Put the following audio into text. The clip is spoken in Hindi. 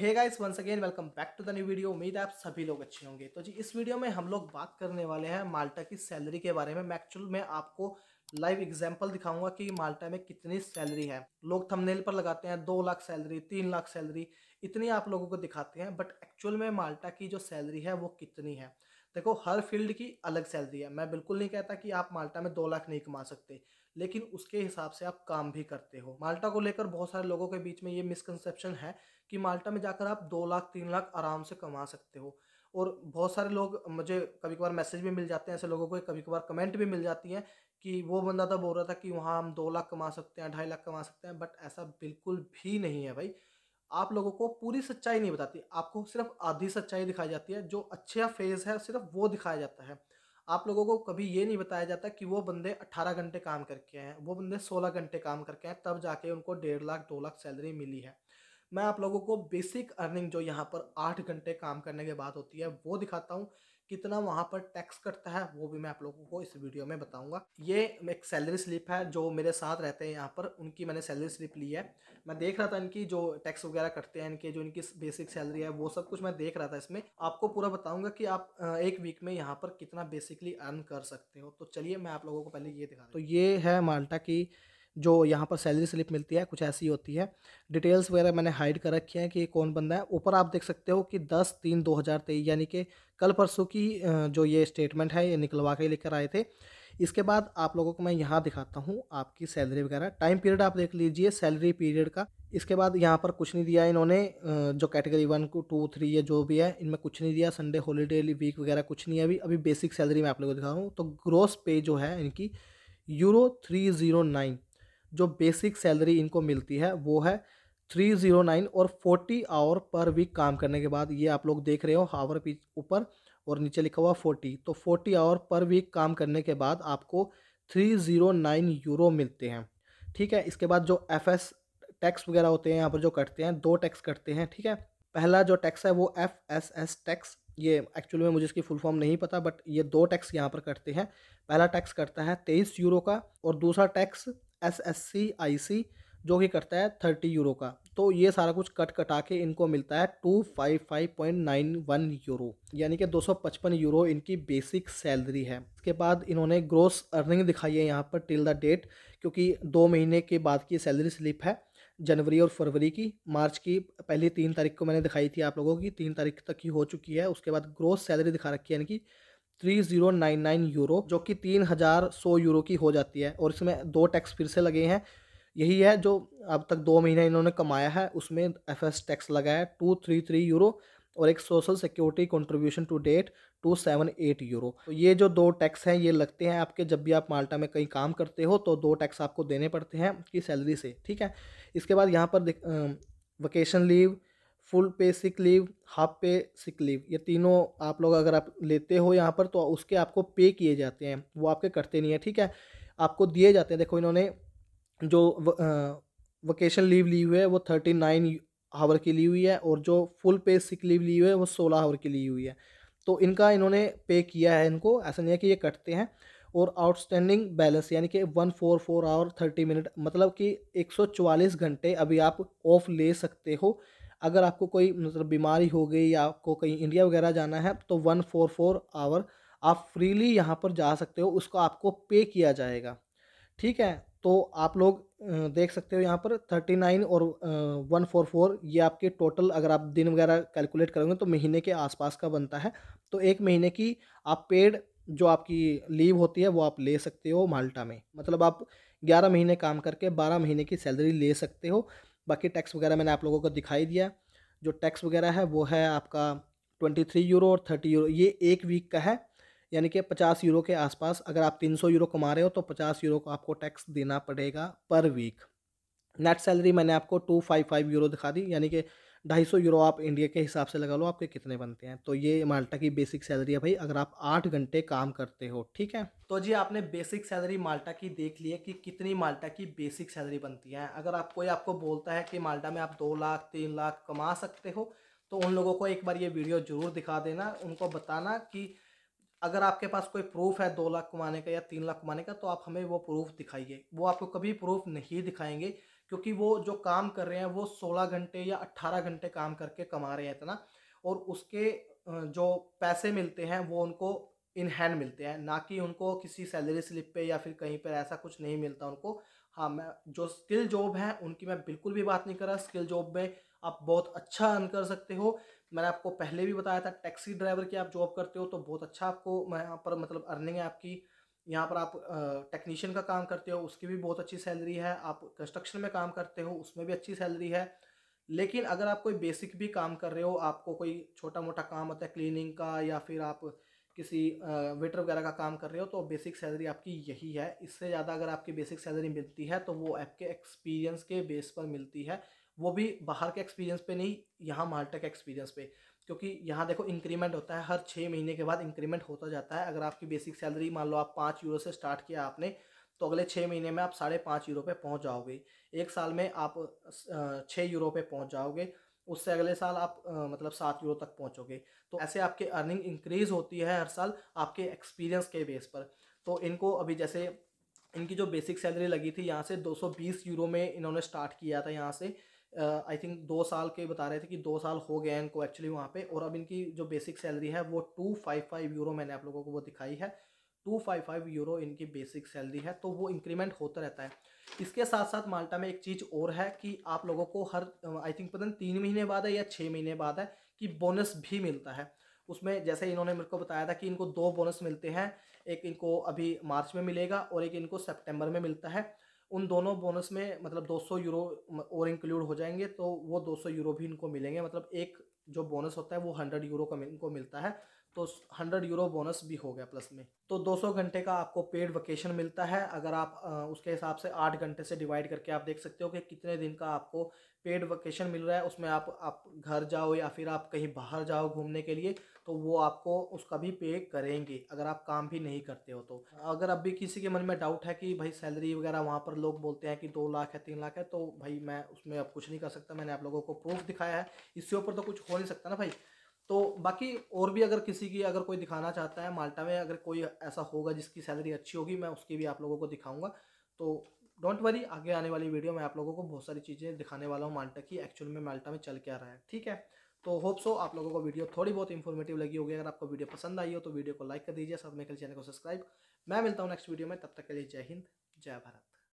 hey guys once again welcome back to the new video उम्मीद है आप सभी लोग अच्छे होंगे तो जी इस वीडियो में हम लोग बात करने वाले हैं माल्टा की सैलरी के बारे में मैं एक्चुअल में आपको लाइव एग्जांपल दिखाऊंगा कि माल्टा में कितनी सैलरी है लोग थंबनेल पर लगाते हैं दो लाख सैलरी तीन लाख सैलरी इतनी आप लोगों को दिखाते हैं बट एक्चुअल में माल्टा की जो सैलरी है वो कितनी है देखो हर फील्ड की अलग सैलरी है मैं बिल्कुल नहीं कहता कि आप माल्टा में दो लाख नहीं कमा सकते लेकिन उसके हिसाब से आप काम भी करते हो माल्टा को लेकर बहुत सारे लोगों के बीच में ये मिसकनसेप्शन है कि माल्टा में जाकर आप दो लाख तीन लाख आराम से कमा सकते हो और बहुत सारे लोग मुझे कभी कभार मैसेज भी मिल जाते हैं ऐसे लोगों को कभी कभार कमेंट भी मिल जाती है कि वो बंदा तो बोल रहा था कि वहाँ हम दो लाख कमा सकते हैं ढाई लाख कमा सकते हैं बट ऐसा बिल्कुल भी नहीं है भाई आप लोगों को पूरी सच्चाई नहीं बताती आपको सिर्फ आधी सच्चाई दिखाई जाती है जो अच्छा फेज़ है सिर्फ वो दिखाया जाता है आप लोगों को कभी ये नहीं बताया जाता कि वो बंदे 18 घंटे काम करके हैं वो बंदे 16 घंटे काम करके हैं तब जाके उनको डेढ़ लाख दो लाख सैलरी मिली है मैं आप लोगों को बेसिक अर्निंग जो यहाँ पर आठ घंटे काम करने के बाद होती है वो दिखाता हूँ कितना वहाँ पर टैक्स कटता है वो भी मैं आप लोगों को इस वीडियो में बताऊँगा ये एक सैलरी स्लिप है जो मेरे साथ रहते हैं यहाँ पर उनकी मैंने सैलरी स्लिप ली है मैं देख रहा था इनकी जो टैक्स वगैरह कटते हैं इनके जो इनकी बेसिक सैलरी है वो सब कुछ मैं देख रहा था इसमें आपको पूरा बताऊँगा कि आप एक वीक में यहाँ पर कितना बेसिकली अर्न कर सकते हो तो चलिए मैं आप लोगों को पहले ये दिखा तो ये है माल्टा की जो यहाँ पर सैलरी स्लिप मिलती है कुछ ऐसी होती है डिटेल्स वगैरह मैंने हाइड कर रखी हैं कि ये कौन बंदा है ऊपर आप देख सकते हो कि दस तीन दो हज़ार तेईस यानी कि कल परसों की जो ये स्टेटमेंट है ये निकलवा के लेकर आए थे इसके बाद आप लोगों को मैं यहाँ दिखाता हूँ आपकी सैलरी वगैरह टाइम पीरियड आप देख लीजिए सैलरी पीरियड का इसके बाद यहाँ पर कुछ नहीं दिया इन्होंने जो कैटेगरी वन को टू थ्री या जो भी है इनमें कुछ नहीं दिया संडे हॉलीडे वीक वगैरह कुछ नहीं है अभी अभी बेसिक सैलरी मैं आप लोगों को दिखा रहा हूँ तो ग्रोस पे जो है इनकी यूरो थ्री ज़ीरो नाइन जो बेसिक सैलरी इनको मिलती है वो है थ्री ज़ीरो नाइन और फोर्टी आवर पर वीक काम करने के बाद ये आप लोग देख रहे हो हावर पीच ऊपर और नीचे लिखा हुआ फोर्टी तो फोर्टी आवर पर वीक काम करने के बाद आपको थ्री ज़ीरो नाइन यूरो मिलते हैं ठीक है इसके बाद जो एफ एस टैक्स वगैरह होते हैं यहाँ पर जो कटते हैं दो टैक्स कटते हैं ठीक है पहला जो टैक्स है वो एफ एस एस टैक्स ये एक्चुअली में मुझे इसकी फुल फॉर्म नहीं पता बट ये दो टैक्स यहाँ पर कटते हैं पहला टैक्स कटता है तेईस यूरो का और दूसरा tax S S C I C जो कि करता है थर्टी यूरो का तो ये सारा कुछ कट कटा के इनको मिलता है two five five point nine one euro यानी कि दो सौ पचपन यूरो इनकी बेसिक सैलरी है इसके बाद इन्होंने ग्रोस अर्निंग दिखाई है यहाँ पर टिल द डेट क्योंकि दो महीने के बाद की सैलरी स्लिप है जनवरी और फरवरी की मार्च की पहली तीन तारीख को मैंने दिखाई थी आप लोगों की तीन तारीख तक की हो चुकी है उसके बाद ग्रोस सैलरी दिखा रखी है यानी कि three zero nine nine euro जो कि तीन हज़ार सौ यूरो की हो जाती है और इसमें दो टैक्स फिर से लगे हैं यही है जो अब तक दो महीना इन्होंने कमाया है उसमें एफ एस टैक्स लगा है टू थ्री थ्री यूरो और एक social security contribution to date two seven eight euro तो ये जो दो टैक्स हैं ये लगते हैं आपके जब भी आप माल्टा में कहीं काम करते हो तो दो टैक्स आपको देने पड़ते हैं आपकी सैलरी से ठीक है इसके बाद यहाँ पर वकेशन लीव फुल पे सिक लीव हाफ पे सिक लीव ये तीनों आप लोग अगर आप लेते हो यहाँ पर तो उसके आपको पे किए जाते हैं वो आपके कटते नहीं है ठीक है आपको दिए जाते हैं देखो इन्होंने जो व, आ, वकेशन लीव ली हुई है वो थर्टी नाइन हावर की ली हुई है और जो फुल पे सिक लीव ली हुई है वो सोलह हावर की ली हुई है तो इनका इन्होंने पे किया है इनको ऐसा नहीं है कि ये कटते हैं और आउटस्टैंडिंग बैलेंस यानी कि one four four hour thirty minute मतलब कि एक सौ चवालीस घंटे अभी आप ऑफ ले सकते हो अगर आपको कोई मतलब बीमारी हो गई या आपको कहीं इंडिया वगैरह जाना है तो वन फोर फोर आवर आप फ्रीली यहाँ पर जा सकते हो उसको आपको पे किया जाएगा ठीक है तो आप लोग देख सकते हो यहाँ पर थर्टी नाइन और वन फोर फोर ये आपके टोटल अगर आप दिन वगैरह कैलकुलेट करोगे तो महीने के आसपास का बनता है तो एक महीने की आप पेड जो आपकी लीव होती है वो आप ले सकते हो माल्टा में मतलब आप ग्यारह महीने काम करके बारह महीने की सैलरी ले सकते हो बाकी टैक्स वगैरह मैंने आप लोगों को दिखाई दिया जो टैक्स वगैरह है वो है आपका ट्वेंटी थ्री यूरो और थर्टी यूरो ये एक वीक का है यानी कि पचास यूरो के आसपास अगर आप तीन सौ यूरो कमा रहे हो तो पचास यूरो को आपको टैक्स देना पड़ेगा पर वीक नेट सैलरी मैंने आपको टू फाइव फाइव यूरो दिखा दी यानी कि ढाई सौ यूरो आप इंडिया के हिसाब से लगा लो आपके कितने बनते हैं तो ये माल्टा की बेसिक सैलरी है भाई अगर आप आठ घंटे काम करते हो ठीक है तो जी आपने बेसिक सैलरी माल्टा की देख ली है कि कितनी माल्टा की बेसिक सैलरी बनती है अगर आप कोई आपको बोलता है कि माल्टा में आप दो लाख तीन लाख कमा सकते हो तो उन लोगों को एक बार ये वीडियो ज़रूर दिखा देना उनको बताना कि अगर आपके पास कोई प्रूफ है दो लाख कमाने का या तीन लाख कमाने का तो आप हमें वो प्रूफ दिखाइए वो आपको कभी प्रूफ नहीं दिखाएंगे क्योंकि वो जो काम कर रहे हैं वो सोलह घंटे या अट्ठारह घंटे काम करके कमा रहे हैं इतना और उसके जो पैसे मिलते हैं वो उनको इन हैंड मिलते हैं ना कि उनको किसी सैलरी स्लिप पे या फिर कहीं पर ऐसा कुछ नहीं मिलता उनको हाँ मैं जो स्किल जॉब है उनकी मैं बिल्कुल भी बात नहीं कर रहा स्किल जॉब में आप बहुत अच्छा अर्न कर सकते हो मैंने आपको पहले भी बताया था टैक्सी ड्राइवर की आप जॉब करते हो तो बहुत अच्छा आपको यहाँ पर मतलब अर्निंग है आपकी यहाँ पर आप टेक्नीशियन का काम करते हो उसकी भी बहुत अच्छी सैलरी है आप कंस्ट्रक्शन में काम करते हो उसमें भी अच्छी सैलरी है लेकिन अगर आप कोई बेसिक भी काम कर रहे हो आपको कोई छोटा मोटा काम आता है क्लीनिंग का या फिर आप किसी वेटर वगैरह का काम कर रहे हो तो बेसिक सैलरी आपकी यही है इससे ज़्यादा अगर आपकी बेसिक सैलरी मिलती है तो वो आपके एक्सपीरियंस के बेस पर मिलती है वो भी बाहर के एक्सपीरियंस पे नहीं यहाँ माल्टा के एक्सपीरियंस पे क्योंकि यहाँ देखो इंक्रीमेंट होता है हर छः महीने के बाद इंक्रीमेंट होता जाता है अगर आपकी बेसिक सैलरी मान लो आप पाँच यूरो से स्टार्ट किया आपने तो अगले छः महीने में आप साढ़े पाँच यूरो पे पहुँच जाओगे एक साल में आप छः यूरो पे पहुँच जाओगे उससे अगले साल आप मतलब सात यूरो तक पहुँचोगे तो ऐसे आपकी अर्निंग इंक्रीज़ होती है हर साल आपके एक्सपीरियंस के बेस पर तो इनको अभी जैसे इनकी जो बेसिक सैलरी लगी थी यहाँ से 220 यूरो में इन्होंने स्टार्ट किया था यहाँ से आई थिंक दो साल के बता रहे थे कि दो साल हो गए इनको एक्चुअली वहाँ पे और अब इनकी जो बेसिक सैलरी है वो टू फाइव फाइव यूरो मैंने आप लोगों को वो दिखाई है टू फाइव फाइव यूरो इनकी बेसिक सैलरी है तो वो इंक्रीमेंट होता रहता है इसके साथ साथ माल्टा में एक चीज़ और है कि आप लोगों को हर आई थिंक पता नहीं तीन महीने बाद है या छः महीने बाद है कि बोनस भी मिलता है उसमें जैसे इन्होंने मेरे को बताया था कि इनको दो बोनस मिलते हैं एक इनको अभी मार्च में मिलेगा और एक इनको सेप्टेम्बर में मिलता है उन दोनों बोनस में मतलब 200 यूरो और इंक्लूड हो जाएंगे तो वो 200 यूरो भी इनको मिलेंगे मतलब एक जो बोनस होता है वो 100 यूरो का इनको मिलता है तो 100 यूरो बोनस भी हो गया प्लस में तो 200 घंटे का आपको पेड वेकेशन मिलता है अगर आप उसके हिसाब से आठ घंटे से डिवाइड करके आप देख सकते हो कि कितने दिन का आपको पेड वेकेशन मिल रहा है उसमें आप आप घर जाओ या फिर आप कहीं बाहर जाओ घूमने के लिए तो वो आपको उसका भी पे करेंगे अगर आप काम भी नहीं करते हो तो अगर अभी किसी के मन में डाउट है कि भाई सैलरी वगैरह वहाँ पर लोग बोलते हैं कि दो लाख है तीन लाख है तो भाई मैं उसमें अब कुछ नहीं कर सकता मैंने आप लोगों को प्रूफ दिखाया है इससे ऊपर तो कुछ हो नहीं सकता ना भाई तो बाकी और भी अगर किसी की अगर कोई दिखाना चाहता है माल्टा में अगर कोई ऐसा होगा जिसकी सैलरी अच्छी होगी मैं उसकी भी आप लोगों को दिखाऊंगा तो डोंट वरी आगे आने वाली वीडियो में आप लोगों को बहुत सारी चीज़ें दिखाने वाला हूँ माल्टा की एक्चुअल में माल्टा में चल क्या रहा है ठीक है तो होप सो आप लोगों को वीडियो थोड़ी बहुत इन्फॉर्मेटिव लगी होगी अगर आपको वीडियो पसंद आई हो तो वीडियो को लाइक कर दीजिए साथ में चैनल को सब्सक्राइब मैं मिलता हूँ नेक्स्ट वीडियो में तब तक के लिए जय हिंद जय भारत